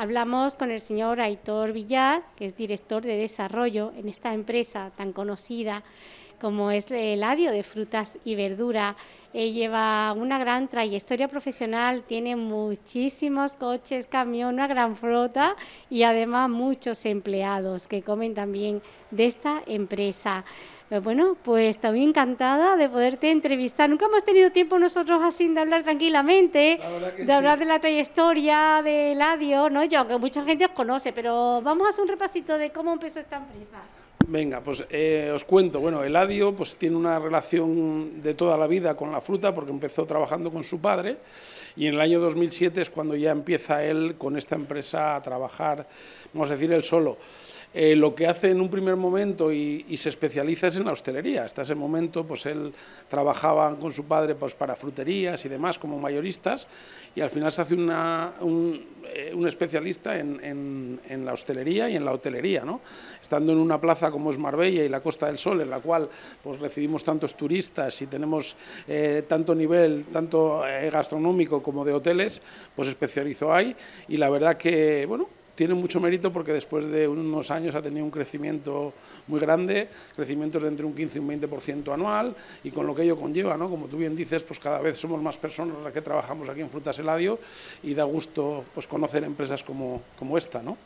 Hablamos con el señor Aitor Villar, que es director de desarrollo en esta empresa tan conocida como es el Adio de Frutas y Verdura. lleva una gran trayectoria profesional, tiene muchísimos coches, camión, una gran flota y además muchos empleados que comen también de esta empresa. Pues bueno, pues también encantada de poderte entrevistar. Nunca hemos tenido tiempo nosotros así de hablar tranquilamente, de hablar de la trayectoria de Ladio, ¿no? Yo, aunque mucha gente os conoce, pero vamos a hacer un repasito de cómo empezó esta empresa. Venga, pues eh, os cuento. Bueno, Eladio pues, tiene una relación de toda la vida con la fruta porque empezó trabajando con su padre y en el año 2007 es cuando ya empieza él con esta empresa a trabajar, vamos a decir, él solo. Eh, lo que hace en un primer momento y, se especializa es en la hostelería. Hasta ese momento, pues él trabajaba con su padre pues, para fruterías y demás como mayoristas y al final se hace una, un, eh, especialista en, en, la hostelería y en la hotelería, ¿no? Estando en una plaza como es Marbella y la Costa del Sol, en la cual pues, recibimos tantos turistas y tenemos eh, tanto nivel, tanto eh, gastronómico como de hoteles, pues especializó ahí y la verdad que, bueno, tiene mucho mérito porque después de unos años ha tenido un crecimiento muy grande, crecimientos de entre un 15 y un 20% anual y con lo que ello conlleva, Como tú bien dices, pues cada vez somos más personas las que trabajamos aquí en Frutas Eladio y da gusto pues conocer empresas como, esta, ¿no?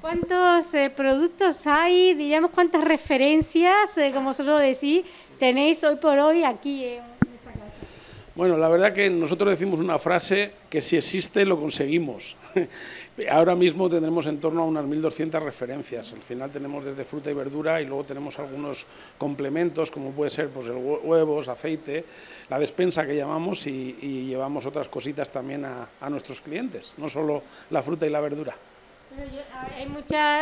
¿Cuántos eh, productos hay? Diríamos, ¿cuántas referencias, eh, como vosotros decís, tenéis hoy por hoy aquí eh, en esta casa? Bueno, la verdad que nosotros decimos una frase que si existe lo conseguimos. Ahora mismo tendremos en torno a unas 1.200 referencias. Al final tenemos desde fruta y verdura y luego tenemos algunos complementos como puede ser pues, el huevos, aceite, la despensa que llamamos y, llevamos otras cositas también a nuestros clientes, no solo la fruta y la verdura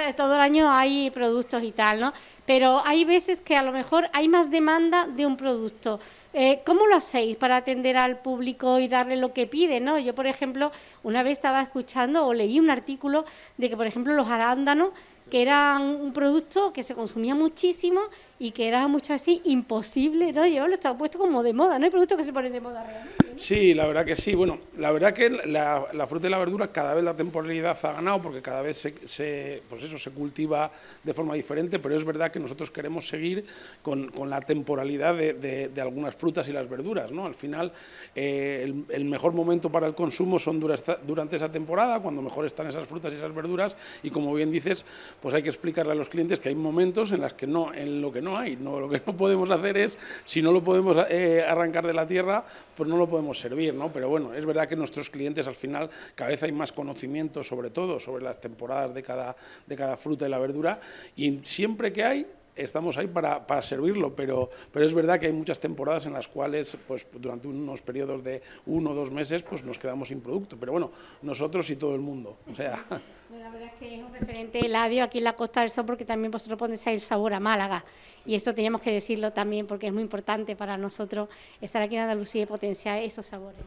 hay todo el año hay productos y tal, ¿no? Pero hay veces que a lo mejor hay más demanda de un producto. Eh, ¿Cómo lo hacéis para atender al público y darle lo que pide? ¿no? Yo, por ejemplo, una vez estaba escuchando o leí un artículo de que, por ejemplo, los arándanos, que eran un producto que se consumía muchísimo y que era mucho así imposible, ¿no? yo lo está puesto como de moda, ¿no? Hay productos que se ponen de moda realmente. Sí, la verdad que sí. Bueno, la verdad que la, la, fruta y la verdura cada vez la temporalidad ha ganado porque cada vez se, se, pues eso, se cultiva de forma diferente, pero es verdad que nosotros queremos seguir con, con la temporalidad de, de, algunas frutas y las verduras, ¿no? Al final, eh, el, mejor momento para el consumo son durante, durante esa temporada, cuando mejor están esas frutas y esas verduras, y como bien dices, pues hay que explicarle a los clientes que hay momentos en las que no, en lo que no hay. No, lo que no podemos hacer es, si no lo podemos eh, arrancar de la tierra, pues no lo podemos servir, ¿no? Pero bueno, es verdad que nuestros clientes al final cada vez hay más conocimiento sobre todo, sobre las temporadas de cada, de cada fruta y la verdura, y siempre que hay estamos ahí para, servirlo, pero, pero es verdad que hay muchas temporadas en las cuales pues, durante unos periodos de uno o dos meses pues, nos quedamos sin producto, pero bueno, nosotros y todo el mundo. O sea. la verdad es que es un referente el labio aquí en la Costa del Sol porque también vosotros ponéis el sabor a Málaga y eso teníamos que decirlo también porque es muy importante para nosotros estar aquí en Andalucía y potenciar esos sabores.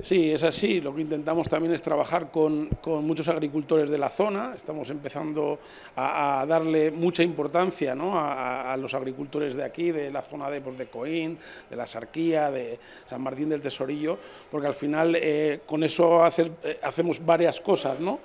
Sí, es así. Lo que intentamos también es trabajar con, muchos agricultores de la zona. Estamos empezando a, darle mucha importancia ¿no? a, los agricultores de aquí, de la zona de, pues, de Coín, de la Sarquía, de San Martín del Tesorillo, porque al final eh, con eso eh, hacemos varias cosas. ¿no?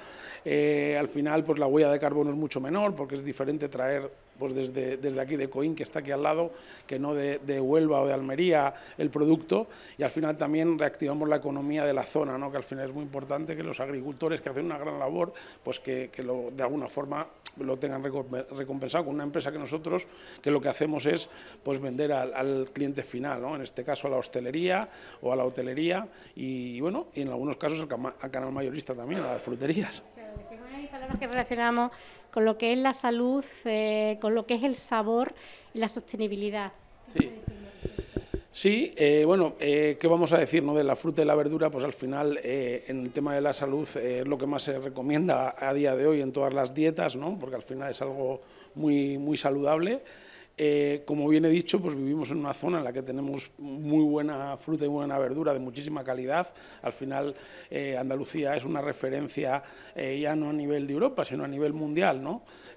Eh, al final, pues la huella de carbono es mucho menor, porque es diferente traer pues, desde, aquí de Coín, que está aquí al lado, que no de, Huelva o de Almería, el producto. Y al final también reactivamos la economía de la zona, ¿no? que al final es muy importante que los agricultores que hacen una gran labor, pues que, de alguna forma lo tengan recompensado con una empresa que nosotros, que lo que hacemos es pues, vender al, cliente final, en este caso a la hostelería o a la hotelería y, bueno, y en algunos casos al canal mayorista también, a las fruterías bueno, hay palabras que relacionamos con lo que es la salud, eh, con lo que es el sabor y la sostenibilidad. Sí. Sí, eh, bueno, eh, ¿qué vamos a decir no? de la fruta y la verdura? Pues al final, en el tema de la salud, es lo que más se recomienda a, a día de hoy en todas las dietas, ¿no? porque al final es algo muy, muy saludable eh, como bien he dicho, pues vivimos en una zona en la que tenemos muy buena fruta y buena verdura de muchísima calidad. Al final, eh, Andalucía es una referencia eh, ya no a nivel de Europa, sino a nivel mundial,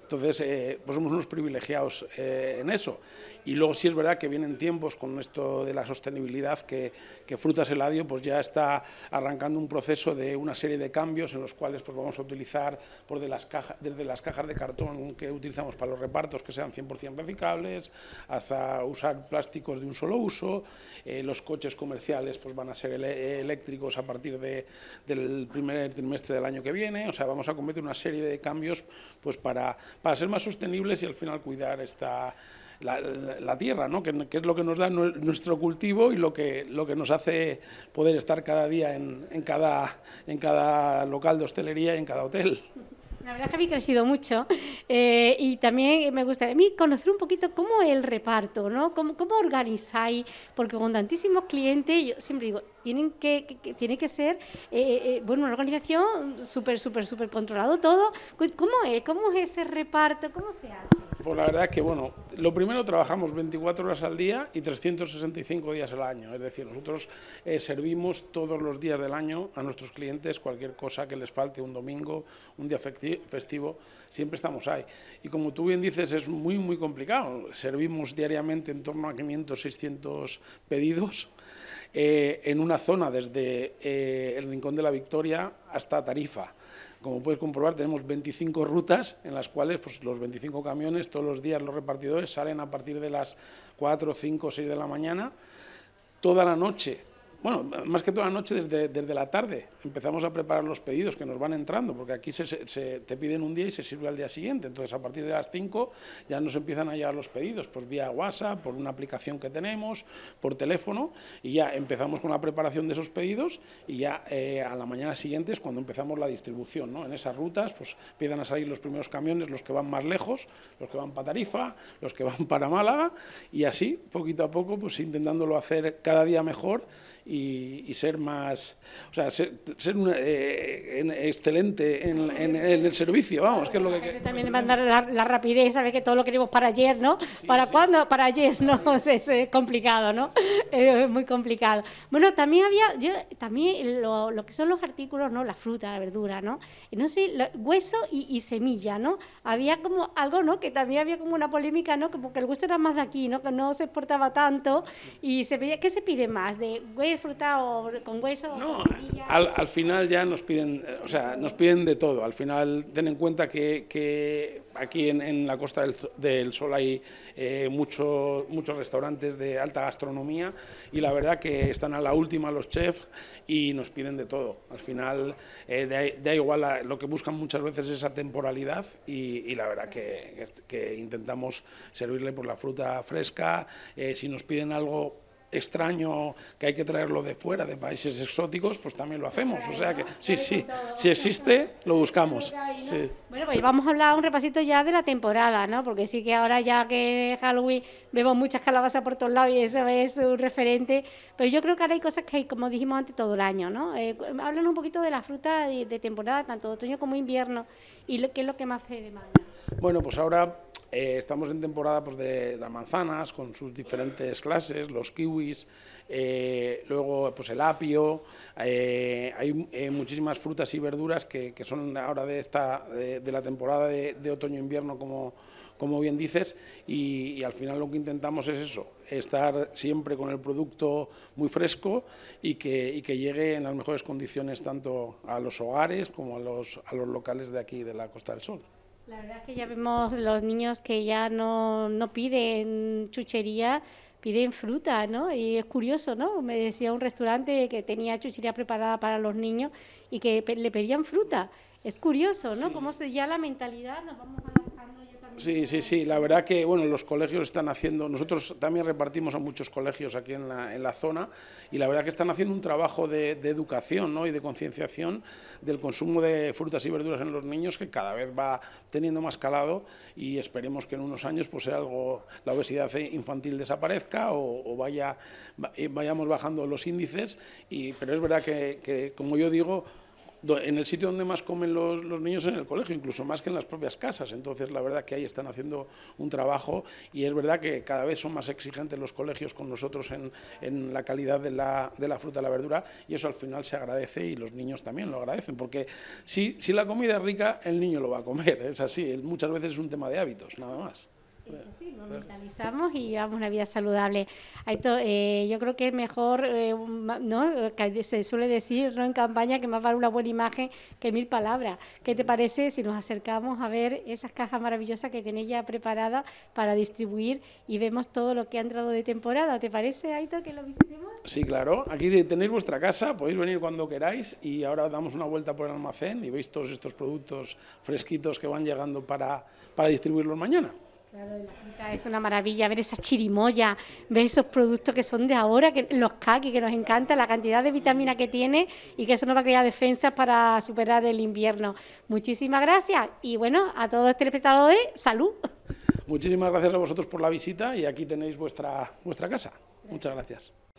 Entonces, pues somos unos privilegiados en eso. Y luego sí es verdad que vienen tiempos con esto de la sostenibilidad que, que Frutas Eladio pues ya está arrancando un proceso de una serie de cambios en los cuales pues vamos a utilizar pues, desde las cajas de cartón que utilizamos para los repartos que sean 100% reciclables, hasta usar plásticos de un solo uso. Eh, los coches comerciales pues, van a ser eléctricos a partir del primer trimestre del año que viene. O sea, vamos a cometer una serie de cambios pues, para, ser más sostenibles y al final cuidar la, tierra, que, es lo que nos da nuestro cultivo y lo que, lo que nos hace poder estar cada día en, cada, en cada local de hostelería y en cada hotel. La verdad es que habéis crecido mucho eh, y también me gusta a mí conocer un poquito cómo es el reparto, ¿no? Cómo, cómo organizáis, porque con tantísimos clientes, yo siempre digo, tienen que, tiene que ser, eh, eh, bueno, una organización súper, súper, súper controlado todo. ¿Cómo es? ¿Cómo es ese reparto? ¿Cómo se hace? Pues la verdad es que, bueno, lo primero trabajamos 24 horas al día y 365 días al año. Es decir, nosotros eh, servimos todos los días del año a nuestros clientes cualquier cosa que les falte un domingo, un día festivo, siempre estamos ahí. Y como tú bien dices, es muy, muy complicado. Servimos diariamente en torno a 500, 600 pedidos. Eh, en una zona desde eh, el Rincón de la Victoria hasta Tarifa. Como puedes comprobar, tenemos 25 rutas en las cuales pues, los 25 camiones, todos los días los repartidores salen a partir de las 4, 5, 6 de la mañana. Toda la noche bueno, más que toda la noche, desde, la tarde, empezamos a preparar los pedidos que nos van entrando, porque aquí se, se, te piden un día y se sirve al día siguiente. Entonces, a partir de las 5 ya nos empiezan a llegar los pedidos, pues vía WhatsApp, por una aplicación que tenemos, por teléfono, y ya empezamos con la preparación de esos pedidos y ya eh, a la mañana siguiente es cuando empezamos la distribución. ¿no? En esas rutas, pues empiezan a salir los primeros camiones, los que van más lejos, los que van para Tarifa, los que van para Málaga, y así, poquito a poco, pues intentándolo hacer cada día mejor y, ser más, o sea, ser, eh, excelente en, el servicio, vamos, que es lo que... También mandar la, rapidez, sabes que todo lo queremos para ayer, ¿no? ¿Para cuándo? Para ayer, ¿no? es, complicado, ¿no? Es muy complicado. Bueno, también había, yo, también lo, que son los artículos, ¿no? La fruta, la verdura, ¿no? No sé, hueso y, semilla, ¿no? Había como algo, ¿no? Que también había como una polémica, ¿no? porque el hueso era más de aquí, ¿no? Que no se exportaba tanto y se veía, ¿qué se pide más? ¿De hueso? fruta o con hueso? No, al, final ya nos piden, o sea, nos piden de todo. Al final ten en cuenta que, aquí en, la Costa del, Sol hay eh, muchos restaurantes de alta gastronomía y la verdad que están a la última los chefs y nos piden de todo. Al final eh, da, igual, lo que buscan muchas veces es esa temporalidad y, la verdad que, intentamos servirle por la fruta fresca. Eh, si nos piden algo extraño que hay que traerlo de fuera, de países exóticos, pues también lo hacemos. O sea que sí, sí, si existe, lo buscamos. Bueno, pues vamos a hablar un repasito ya de la temporada, ¿no? Porque sí que ahora ya que Halloween vemos muchas calabazas por todos lados y eso es un referente, pero yo creo que ahora hay cosas que, como dijimos antes, todo el año, ¿no? Eh, háblanos un poquito de la fruta de, temporada, tanto otoño como invierno, y qué es lo que más se demanda. Bueno, pues ahora eh, estamos en temporada pues, de las manzanas con sus diferentes clases, los kiwis, eh, luego pues, el apio, eh, hay muchísimas frutas y verduras que, son ahora de, esta, de, la temporada de, otoño-invierno, como, bien dices, y, al final lo que intentamos es eso, estar siempre con el producto muy fresco y que, y que llegue en las mejores condiciones tanto a los hogares como a los, a los locales de aquí, de la Costa del Sol. La verdad es que ya vemos los niños que ya no, piden chuchería, piden fruta, ¿no? Y es curioso, ¿no? Me decía un restaurante que tenía chuchería preparada para los niños y que le pedían fruta. Es curioso, ¿no? Cómo ya la mentalidad nos vamos a Sí, sí, sí. La verdad que bueno, los colegios están haciendo, nosotros también repartimos a muchos colegios aquí en la, zona y la verdad que están haciendo un trabajo de, educación ¿no? y de concienciación del consumo de frutas y verduras en los niños que cada vez va teniendo más calado y esperemos que en unos años pues sea algo, la obesidad infantil desaparezca o, vaya, eh, vayamos bajando los índices. pero es verdad que como yo digo, en el sitio donde más comen los, los, niños es en el colegio, incluso más que en las propias casas. Entonces, la verdad que ahí están haciendo un trabajo y es verdad que cada vez son más exigentes los colegios con nosotros en, la calidad de la, de la fruta y la verdura y eso al final se agradece y los niños también lo agradecen, porque si la comida es rica, el niño lo va a comer, es así, muchas veces es un tema de hábitos, nada más. Es sí, nos mentalizamos y llevamos una vida saludable. Aito, eh, yo creo que es mejor, eh, ¿no? se suele decir ¿no? en campaña que más vale una buena imagen que mil palabras. ¿Qué te parece si nos acercamos a ver esas cajas maravillosas que tenéis ya preparadas para distribuir y vemos todo lo que ha entrado de temporada? ¿Te parece, Aito, que lo visitemos? Sí, claro. Aquí tenéis vuestra casa, podéis venir cuando queráis y ahora damos una vuelta por el almacén y veis todos estos productos fresquitos que van llegando para, para distribuirlos mañana. Claro, es una maravilla, ver esas chirimoya, ver esos productos que son de ahora, que los kaki, que nos encanta, la cantidad de vitamina que tiene y que eso nos va a crear defensas para superar el invierno. Muchísimas gracias y bueno, a todos los telespectadores, salud. Muchísimas gracias a vosotros por la visita y aquí tenéis vuestra, vuestra casa. Muchas gracias.